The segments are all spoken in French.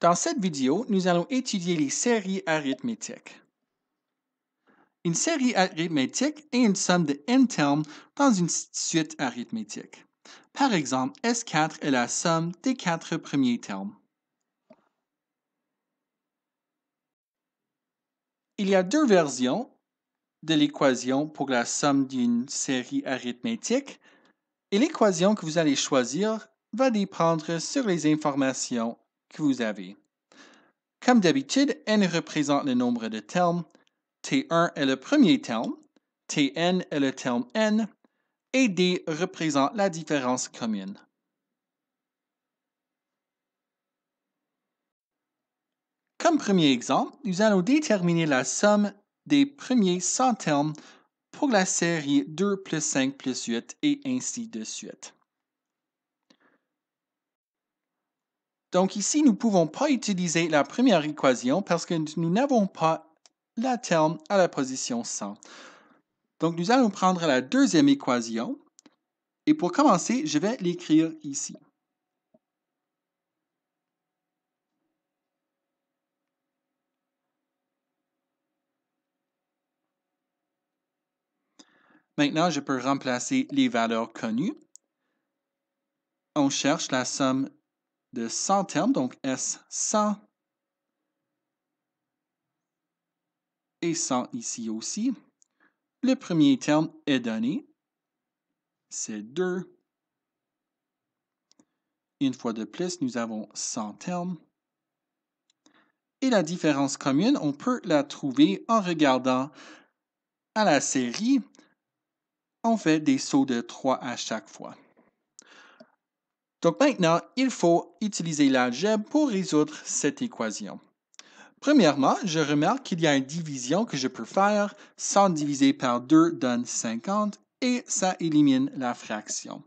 Dans cette vidéo, nous allons étudier les séries arithmétiques. Une série arithmétique est une somme de n termes dans une suite arithmétique. Par exemple, S4 est la somme des quatre premiers termes. Il y a deux versions de l'équation pour la somme d'une série arithmétique et l'équation que vous allez choisir va dépendre sur les informations que vous avez. Comme d'habitude, n représente le nombre de termes, T1 est le premier terme, Tn est le terme n, et D représente la différence commune. Comme premier exemple, nous allons déterminer la somme des premiers 100 termes pour la série 2 plus 5 plus 8 et ainsi de suite. Donc ici, nous ne pouvons pas utiliser la première équation parce que nous n'avons pas la terme à la position 100. Donc nous allons prendre la deuxième équation. Et pour commencer, je vais l'écrire ici. Maintenant, je peux remplacer les valeurs connues. On cherche la somme de 100 termes, donc S100 et 100 ici aussi. Le premier terme est donné, c'est 2. Une fois de plus, nous avons 100 termes. Et la différence commune, on peut la trouver en regardant à la série. On fait des sauts de 3 à chaque fois. Donc maintenant, il faut utiliser l'algèbre pour résoudre cette équation. Premièrement, je remarque qu'il y a une division que je peux faire. 100 divisé par 2 donne 50 et ça élimine la fraction.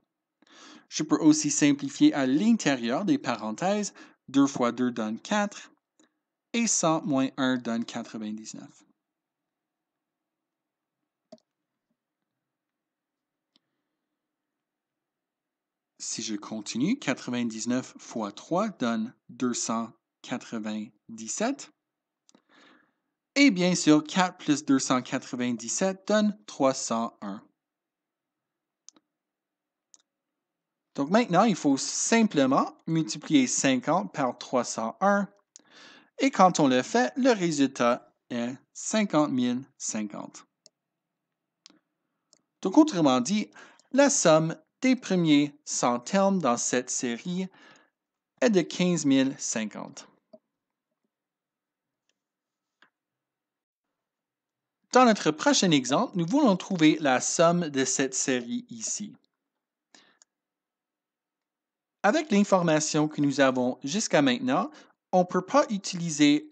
Je peux aussi simplifier à l'intérieur des parenthèses. 2 fois 2 donne 4 et 100 moins 1 donne 99. Si je continue, 99 fois 3 donne 297. Et bien sûr, 4 plus 297 donne 301. Donc maintenant, il faut simplement multiplier 50 par 301. Et quand on le fait, le résultat est 50 050. Donc autrement dit, la somme des premiers 100 termes dans cette série est de 15 050. Dans notre prochain exemple, nous voulons trouver la somme de cette série ici. Avec l'information que nous avons jusqu'à maintenant, on ne peut pas utiliser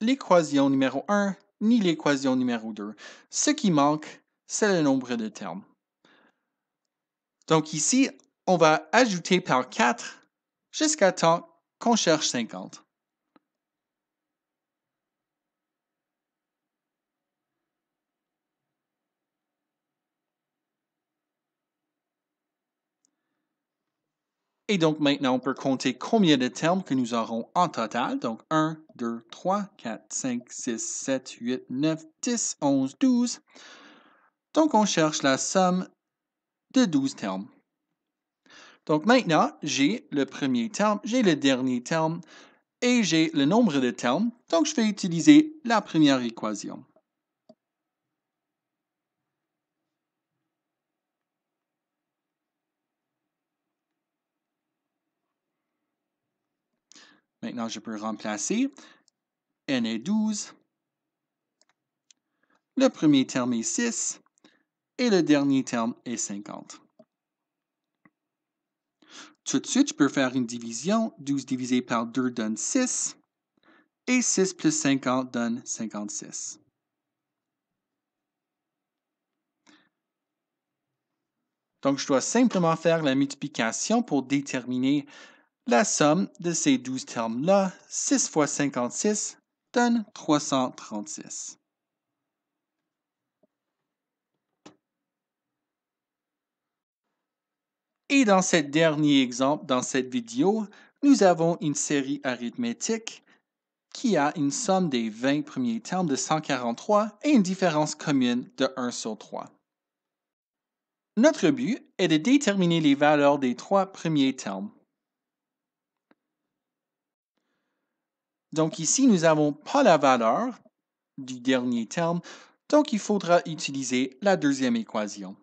l'équation numéro 1 ni l'équation numéro 2. Ce qui manque, c'est le nombre de termes. Donc ici, on va ajouter par 4 jusqu'à temps qu'on cherche 50. Et donc maintenant, on peut compter combien de termes que nous aurons en total. Donc 1, 2, 3, 4, 5, 6, 7, 8, 9, 10, 11, 12. Donc on cherche la somme de 12 termes. Donc maintenant, j'ai le premier terme, j'ai le dernier terme et j'ai le nombre de termes. Donc je vais utiliser la première équation. Maintenant, je peux remplacer n est 12. Le premier terme est 6 et le dernier terme est 50. Tout de suite, je peux faire une division. 12 divisé par 2 donne 6. Et 6 plus 50 donne 56. Donc, je dois simplement faire la multiplication pour déterminer la somme de ces 12 termes-là. 6 fois 56 donne 336. Et dans ce dernier exemple, dans cette vidéo, nous avons une série arithmétique qui a une somme des 20 premiers termes de 143 et une différence commune de 1 sur 3. Notre but est de déterminer les valeurs des trois premiers termes. Donc ici, nous n'avons pas la valeur du dernier terme, donc il faudra utiliser la deuxième équation.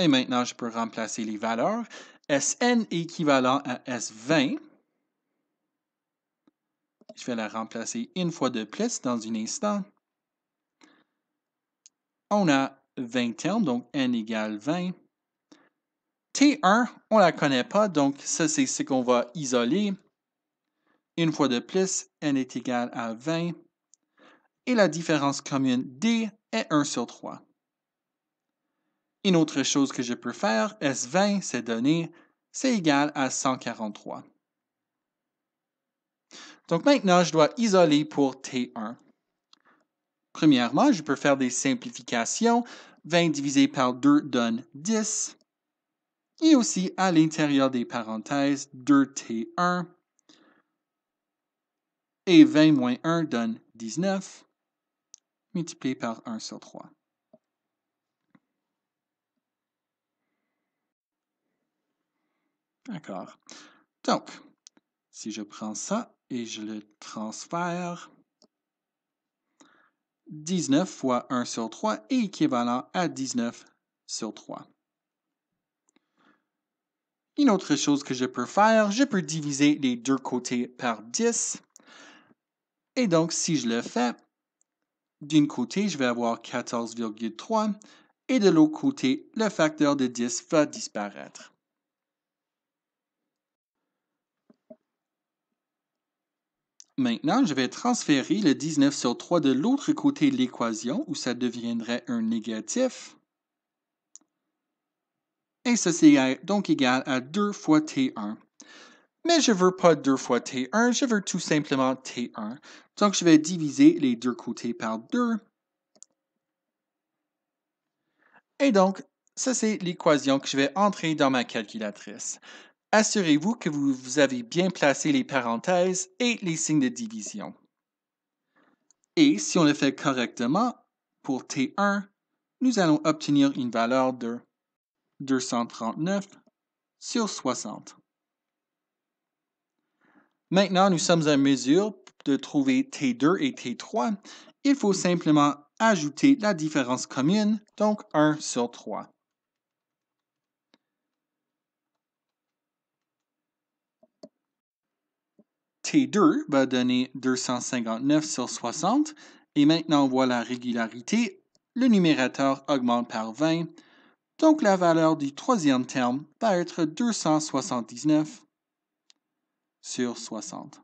Et maintenant, je peux remplacer les valeurs. Sn est équivalent à S20. Je vais la remplacer une fois de plus dans un instant. On a 20 termes, donc n égale 20. T1, on ne la connaît pas, donc ça c'est ce qu'on va isoler. Une fois de plus, n est égal à 20. Et la différence commune D est 1 sur 3. Une autre chose que je peux faire, S20, c'est donné, c'est égal à 143. Donc maintenant, je dois isoler pour T1. Premièrement, je peux faire des simplifications. 20 divisé par 2 donne 10. Et aussi, à l'intérieur des parenthèses, 2T1. Et 20 moins 1 donne 19, multiplié par 1 sur 3. D'accord. Donc, si je prends ça et je le transfère, 19 fois 1 sur 3 est équivalent à 19 sur 3. Une autre chose que je peux faire, je peux diviser les deux côtés par 10. Et donc, si je le fais, d'un côté, je vais avoir 14,3 et de l'autre côté, le facteur de 10 va disparaître. Maintenant, je vais transférer le 19 sur 3 de l'autre côté de l'équation où ça deviendrait un négatif. Et ça, c'est donc égal à 2 fois T1. Mais je ne veux pas 2 fois T1, je veux tout simplement T1. Donc je vais diviser les deux côtés par 2. Et donc, ça c'est l'équation que je vais entrer dans ma calculatrice. Assurez-vous que vous, avez bien placé les parenthèses et les signes de division. Et si on le fait correctement, pour T1, nous allons obtenir une valeur de 239 sur 60. Maintenant, nous sommes en mesure de trouver T2 et T3. Il faut simplement ajouter la différence commune, donc 1 sur 3. T2 va donner 259 sur 60. Et maintenant, on voit la régularité. Le numérateur augmente par 20. Donc, la valeur du troisième terme va être 279 sur 60.